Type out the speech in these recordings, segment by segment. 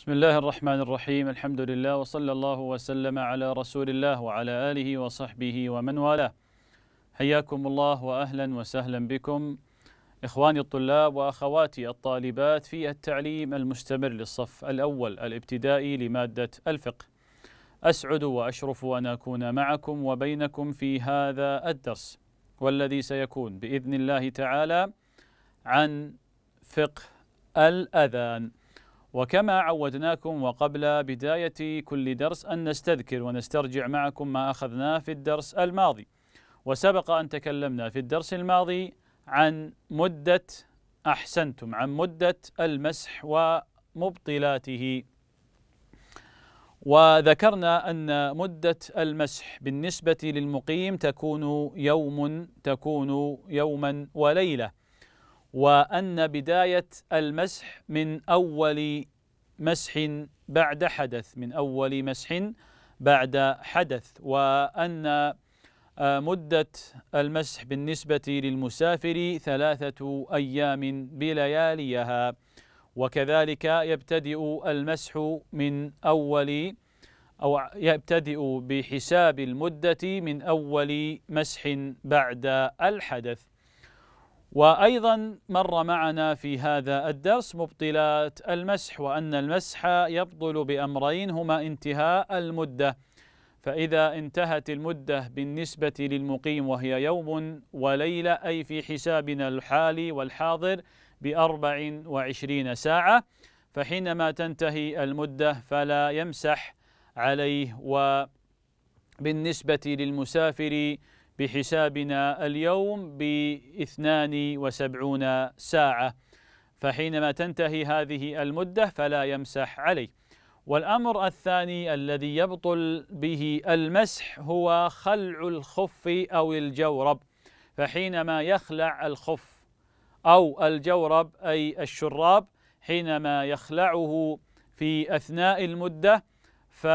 بسم الله الرحمن الرحيم الحمد لله وصلى الله وسلم على رسول الله وعلى آله وصحبه ومن والاه حياكم الله وأهلا وسهلا بكم إخواني الطلاب وأخواتي الطالبات في التعليم المستمر للصف الأول الابتدائي لمادة الفقه أسعد وأشرف أن أكون معكم وبينكم في هذا الدرس والذي سيكون بإذن الله تعالى عن فقه الأذان وكما عودناكم وقبل بداية كل درس أن نستذكر ونسترجع معكم ما أخذناه في الدرس الماضي وسبق أن تكلمنا في الدرس الماضي عن مدة أحسنتم عن مدة المسح ومبطلاته وذكرنا أن مدة المسح بالنسبة للمقيم تكون يوم تكون يوما وليلة وأن بداية المسح من أول مسح بعد حدث من أول مسح بعد حدث وأن آه، مدة المسح بالنسبة للمسافر ثلاثة أيام بلياليها وكذلك يبتدئ المسح من أول أو يبتدئ بحساب المدة من أول مسح بعد الحدث وأيضا مر معنا في هذا الدرس مبطلات المسح وأن المسح يبطل بأمرين هما انتهاء المدة فإذا انتهت المدة بالنسبة للمقيم وهي يوم وليلة أي في حسابنا الحالي والحاضر بأربع وعشرين ساعة فحينما تنتهي المدة فلا يمسح عليه وبالنسبة للمسافر بحسابنا اليوم ب 72 ساعة فحينما تنتهي هذه المدة فلا يمسح عليه والأمر الثاني الذي يبطل به المسح هو خلع الخف أو الجورب فحينما يخلع الخف أو الجورب أي الشراب حينما يخلعه في أثناء المدة ف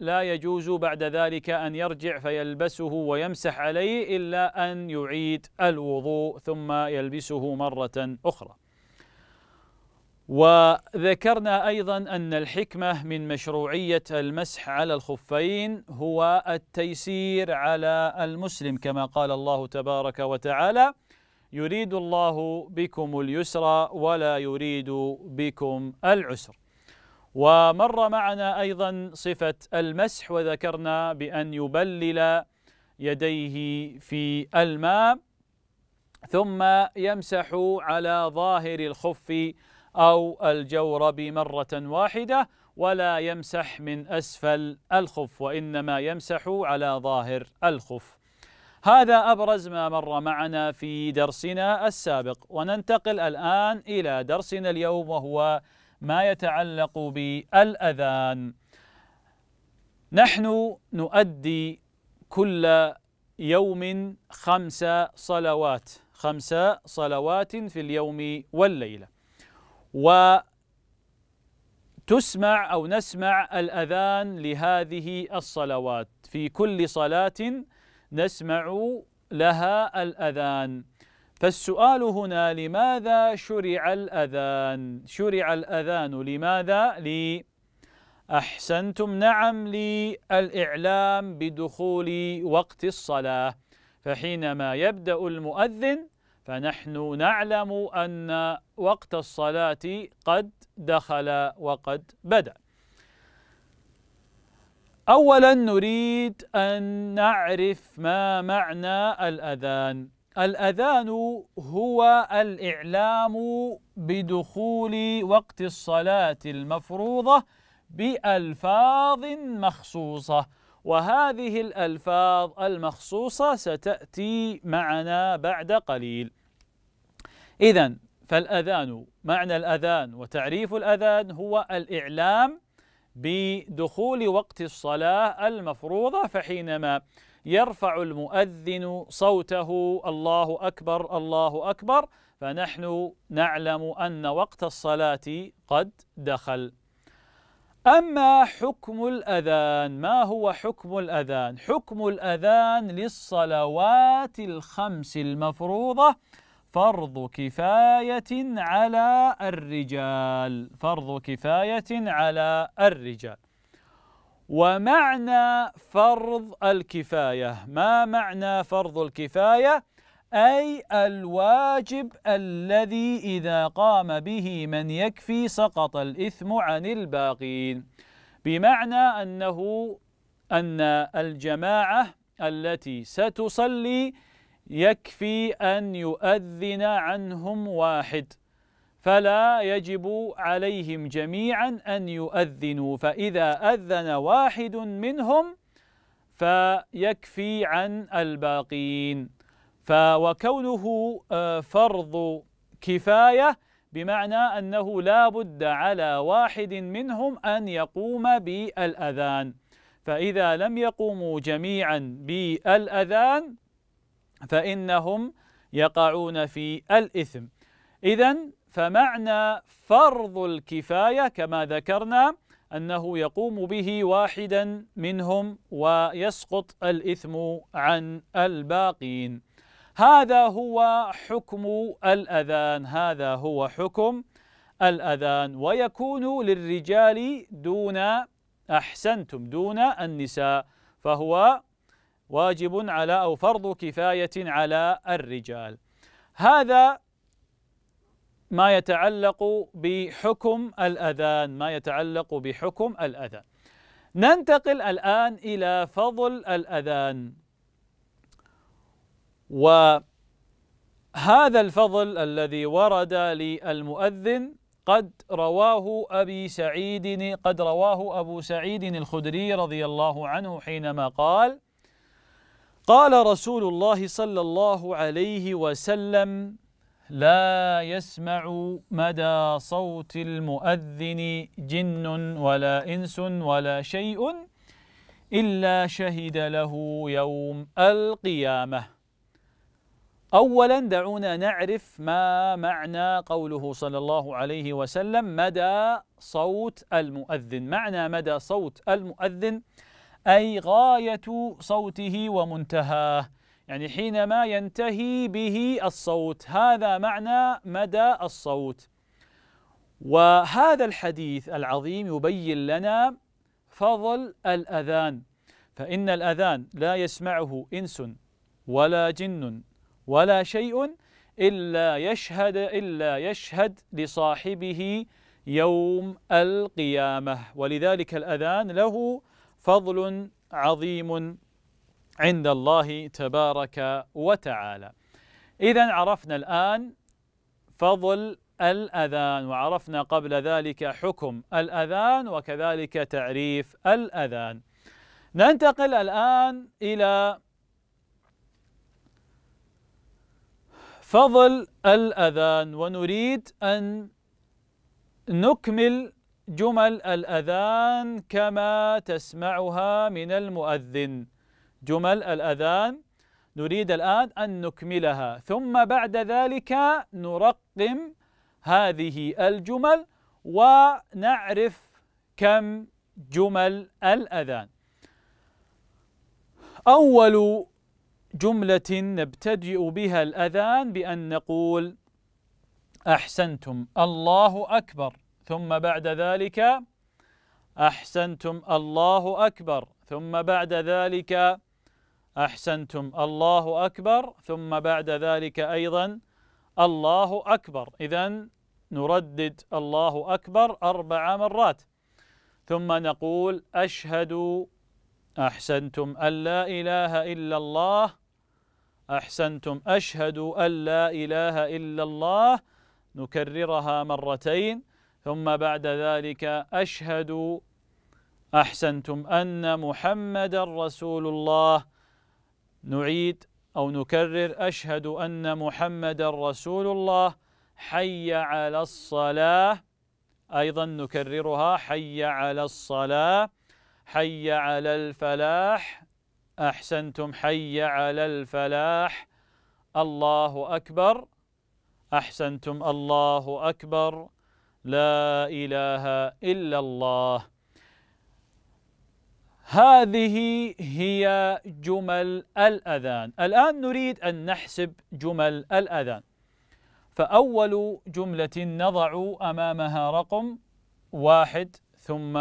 لا يجوز بعد ذلك أن يرجع فيلبسه ويمسح عليه إلا أن يعيد الوضوء ثم يلبسه مرة أخرى وذكرنا أيضا أن الحكمة من مشروعية المسح على الخفين هو التيسير على المسلم كما قال الله تبارك وتعالى يريد الله بكم اليسر ولا يريد بكم العسر ومر معنا أيضا صفة المسح وذكرنا بأن يبلل يديه في الماء ثم يمسح على ظاهر الخف أو الجورب مرة واحدة ولا يمسح من أسفل الخف وإنما يمسح على ظاهر الخف هذا أبرز ما مر معنا في درسنا السابق وننتقل الآن إلى درسنا اليوم وهو ما يتعلق بالأذان نحن نؤدي كل يوم خمس صلوات خمس صلوات في اليوم والليلة وتسمع أو نسمع الأذان لهذه الصلوات في كل صلاة نسمع لها الأذان فالسؤال هنا لماذا شرع الأذان شرع الأذان لماذا لي أحسنتم نعم للإعلام بدخول وقت الصلاة فحينما يبدأ المؤذن فنحن نعلم أن وقت الصلاة قد دخل وقد بدأ أولا نريد أن نعرف ما معنى الأذان الأذان هو الإعلام بدخول وقت الصلاة المفروضة بألفاظ مخصوصة وهذه الألفاظ المخصوصة ستأتي معنا بعد قليل إذا فالأذان معنى الأذان وتعريف الأذان هو الإعلام بدخول وقت الصلاة المفروضة فحينما يرفع المؤذن صوته الله أكبر الله أكبر فنحن نعلم أن وقت الصلاة قد دخل أما حكم الأذان ما هو حكم الأذان؟ حكم الأذان للصلوات الخمس المفروضة فرض كفاية على الرجال فرض كفاية على الرجال ومعنى فرض الكفاية ما معنى فرض الكفاية أي الواجب الذي إذا قام به من يكفي سقط الإثم عن الباقين بمعنى أنه أن الجماعة التي ستصلي يكفي أن يؤذن عنهم واحد فلا يجب عليهم جميعا أن يؤذنوا فإذا أذن واحد منهم فيكفي عن الباقين فوكونه آه، فرض كفاية بمعنى أنه لا بد على واحد منهم أن يقوم بالأذان فإذا لم يقوموا جميعا بالأذان فإنهم يقعون في الإثم إذا فمعنى فرض الكفاية كما ذكرنا أنه يقوم به واحدا منهم ويسقط الإثم عن الباقين هذا هو حكم الأذان هذا هو حكم الأذان ويكون للرجال دون أحسنتم دون النساء فهو واجب على أو فرض كفاية على الرجال هذا ما يتعلق بحكم الأذان ما يتعلق بحكم الأذان ننتقل الآن إلى فضل الأذان وهذا الفضل الذي ورد للمؤذن قد رواه أبي سعيد قد رواه أبو سعيد الخدري رضي الله عنه حينما قال قال رسول الله صلى الله عليه وسلم لا يسمع مدى صوت المؤذن جن ولا إنس ولا شيء إلا شهد له يوم القيامة أولا دعونا نعرف ما معنى قوله صلى الله عليه وسلم مدى صوت المؤذن معنى مدى صوت المؤذن أي غاية صوته ومنتهاه يعني حينما ينتهي به الصوت هذا معنى مدى الصوت وهذا الحديث العظيم يبين لنا فضل الأذان فإن الأذان لا يسمعه إنس ولا جن ولا شيء إلا يشهد إلا يشهد لصاحبه يوم القيامة ولذلك الأذان له فضل عظيم عند الله تبارك وتعالى إذا عرفنا الآن فضل الأذان وعرفنا قبل ذلك حكم الأذان وكذلك تعريف الأذان ننتقل الآن إلى فضل الأذان ونريد أن نكمل جمل الأذان كما تسمعها من المؤذن جمل الأذان نريد الآن أن نكملها ثم بعد ذلك نرقم هذه الجمل ونعرف كم جمل الأذان أول جملة نبتدئ بها الأذان بأن نقول أحسنتم الله أكبر ثم بعد ذلك أحسنتم الله أكبر ثم بعد ذلك أحسنتم الله أكبر ثم بعد ذلك أيضا الله أكبر إذا نردد الله أكبر أربع مرات ثم نقول أشهد أحسنتم أن لا إله إلا الله أحسنتم أشهد أن لا إله إلا الله نكررها مرتين ثم بعد ذلك أشهد أحسنتم أن محمدا رسول الله نعيد أو نكرر أشهد أن محمد رسول الله حي على الصلاة أيضا نكررها حي على الصلاة حي على الفلاح أحسنتم حي على الفلاح الله أكبر أحسنتم الله أكبر لا إله إلا الله هذه هي جمل الأذان الآن نريد أن نحسب جمل الأذان فأول جملة نضع أمامها رقم واحد ثم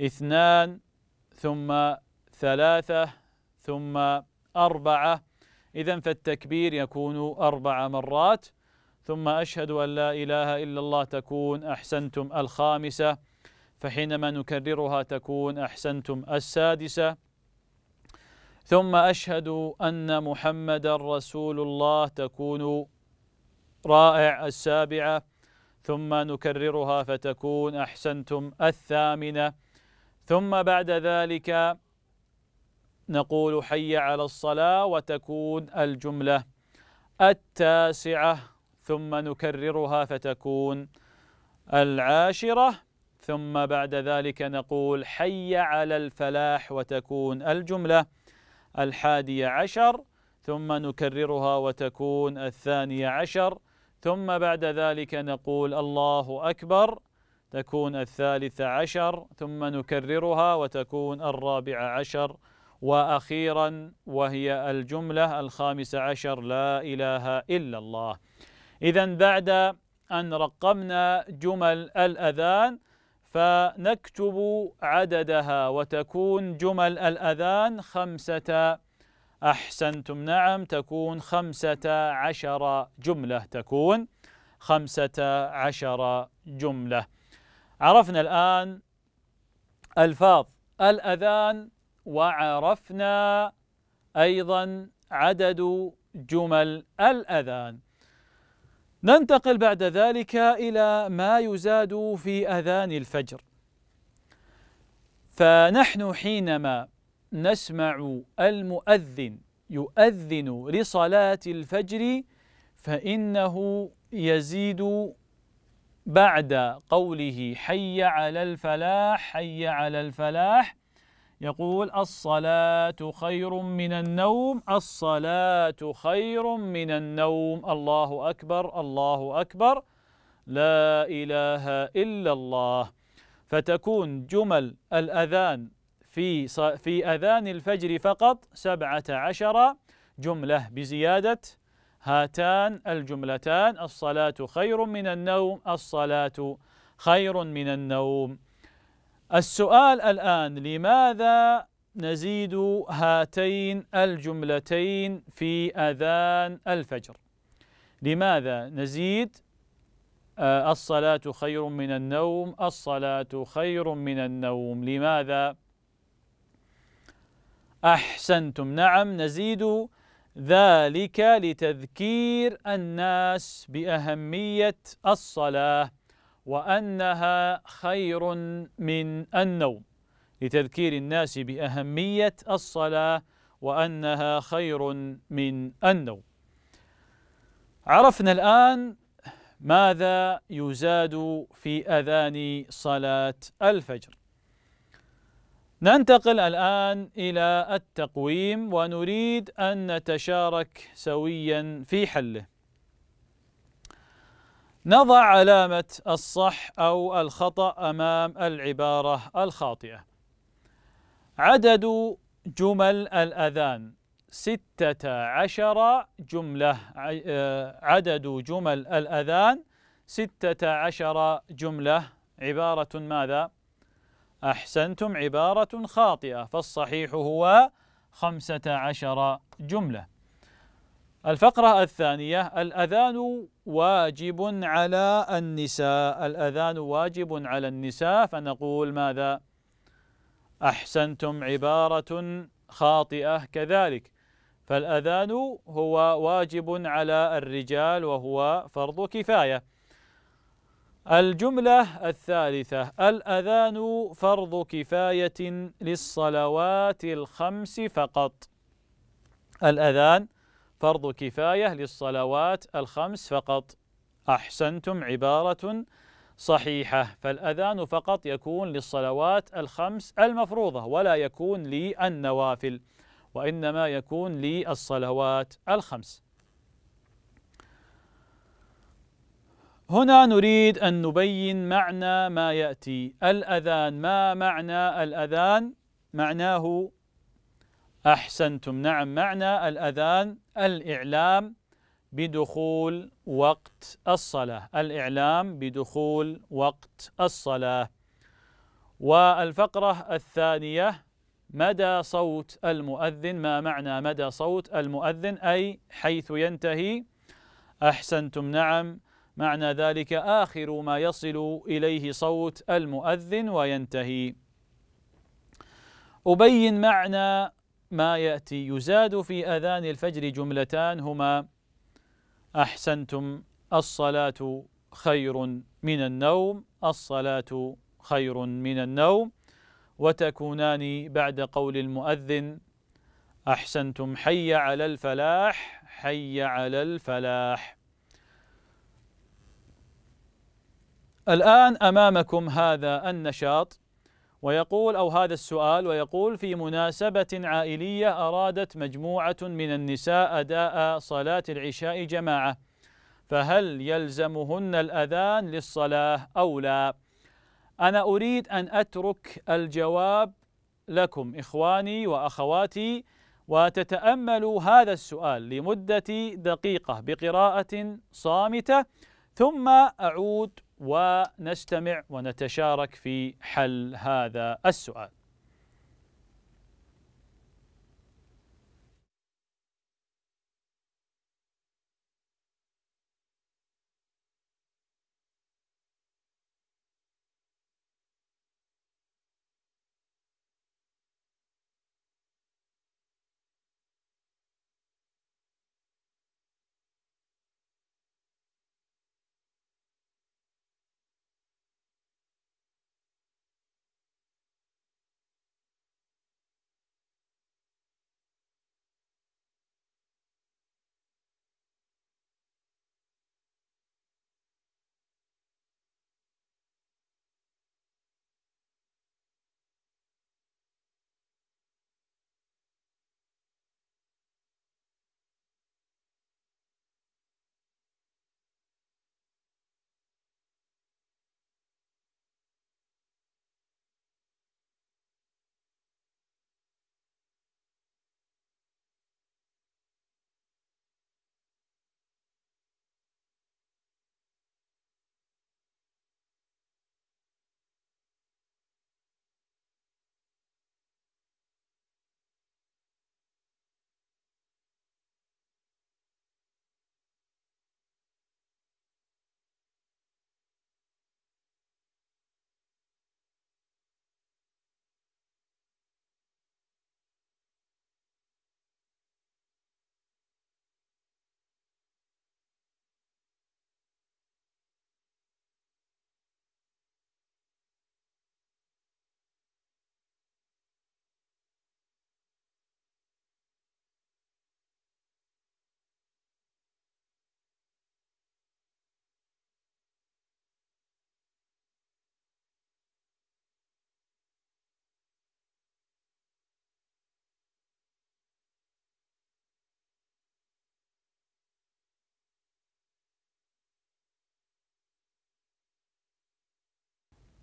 اثنان ثم ثلاثة ثم أربعة إذا فالتكبير يكون أربع مرات ثم أشهد أن لا إله إلا الله تكون أحسنتم الخامسة فحينما نكررها تكون أحسنتم السادسة ثم أشهد أن محمد رسول الله تكون رائع السابعة ثم نكررها فتكون أحسنتم الثامنة ثم بعد ذلك نقول حي على الصلاة وتكون الجملة التاسعة ثم نكررها فتكون العاشرة ثم بعد ذلك نقول حي على الفلاح وتكون الجملة الحادية عشر ثم نكررها وتكون الثانية عشر ثم بعد ذلك نقول الله أكبر تكون الثالثة عشر ثم نكررها وتكون الرابعة عشر وأخيرا وهي الجملة الخامسة عشر لا إله إلا الله إذا بعد أن رقمنا جمل الأذان فنكتب عددها وتكون جمل الأذان خمسة أحسنتم نعم تكون خمسة عشر جملة تكون خمسة عشر جملة عرفنا الآن ألفاظ الأذان وعرفنا أيضا عدد جمل الأذان ننتقل بعد ذلك إلى ما يزاد في أذان الفجر فنحن حينما نسمع المؤذن يؤذن لصلاة الفجر فإنه يزيد بعد قوله حي على الفلاح حي على الفلاح يقول الصلاة خير من النوم الصلاة خير من النوم الله أكبر الله أكبر لا إله إلا الله فتكون جمل الأذان في في أذان الفجر فقط سبعة عشر جملة بزيادة هاتان الجملتان الصلاة خير من النوم الصلاة خير من النوم السؤال الآن لماذا نزيد هاتين الجملتين في أذان الفجر لماذا نزيد آه، الصلاة خير من النوم الصلاة خير من النوم لماذا أحسنتم نعم نزيد ذلك لتذكير الناس بأهمية الصلاة وأنها خير من النوم لتذكير الناس بأهمية الصلاة وأنها خير من النوم عرفنا الآن ماذا يزاد في أذان صلاة الفجر ننتقل الآن إلى التقويم ونريد أن نتشارك سويا في حله نضع علامة الصح أو الخطأ أمام العبارة الخاطئة عدد جمل الأذان ستة عشر جملة آه، عدد جمل الأذان ستة عشر جملة عبارة ماذا؟ أحسنتم عبارة خاطئة فالصحيح هو خمسة عشر جملة الفقرة الثانية الأذان واجب على النساء الأذان واجب على النساء فنقول ماذا؟ أحسنتم عبارة خاطئة كذلك فالأذان هو واجب على الرجال وهو فرض كفاية الجملة الثالثة الأذان فرض كفاية للصلوات الخمس فقط الأذان فرض كفاية للصلوات الخمس فقط أحسنتم عبارة صحيحة فالأذان فقط يكون للصلوات الخمس المفروضة ولا يكون للنوافل وإنما يكون للصلوات الخمس هنا نريد أن نبين معنى ما يأتي الأذان ما معنى الأذان معناه أحسنتم نعم معنى الأذان الإعلام بدخول وقت الصلاة الإعلام بدخول وقت الصلاة والفقرة الثانية مدى صوت المؤذن ما معنى مدى صوت المؤذن أي حيث ينتهي أحسنتم نعم معنى ذلك آخر ما يصل إليه صوت المؤذن وينتهي أبين معنى ما يأتي يزاد في أذان الفجر جملتان هما أحسنتم الصلاة خير من النوم الصلاة خير من النوم وتكونان بعد قول المؤذن أحسنتم حي على الفلاح حي على الفلاح الآن أمامكم هذا النشاط ويقول أو هذا السؤال ويقول في مناسبة عائلية أرادت مجموعة من النساء أداء صلاة العشاء جماعة فهل يلزمهن الأذان للصلاة أو لا أنا أريد أن أترك الجواب لكم إخواني وأخواتي وتتأملوا هذا السؤال لمدة دقيقة بقراءة صامتة ثم أعود ونستمع ونتشارك في حل هذا السؤال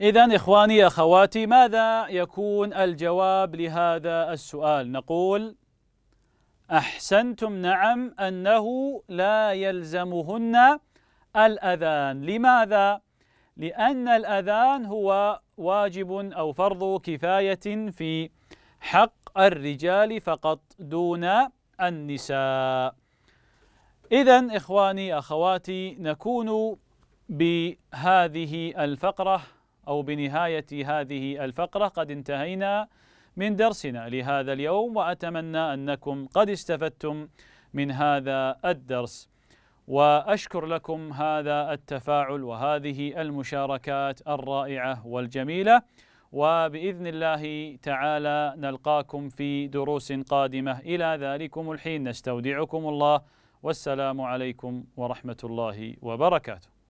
إذا إخواني أخواتي ماذا يكون الجواب لهذا السؤال؟ نقول أحسنتم نعم أنه لا يلزمهن الأذان، لماذا؟ لأن الأذان هو واجب أو فرض كفاية في حق الرجال فقط دون النساء. إذا إخواني أخواتي نكون بهذه الفقرة أو بنهاية هذه الفقرة قد انتهينا من درسنا لهذا اليوم وأتمنى أنكم قد استفدتم من هذا الدرس وأشكر لكم هذا التفاعل وهذه المشاركات الرائعة والجميلة وبإذن الله تعالى نلقاكم في دروس قادمة إلى ذلكم الحين نستودعكم الله والسلام عليكم ورحمة الله وبركاته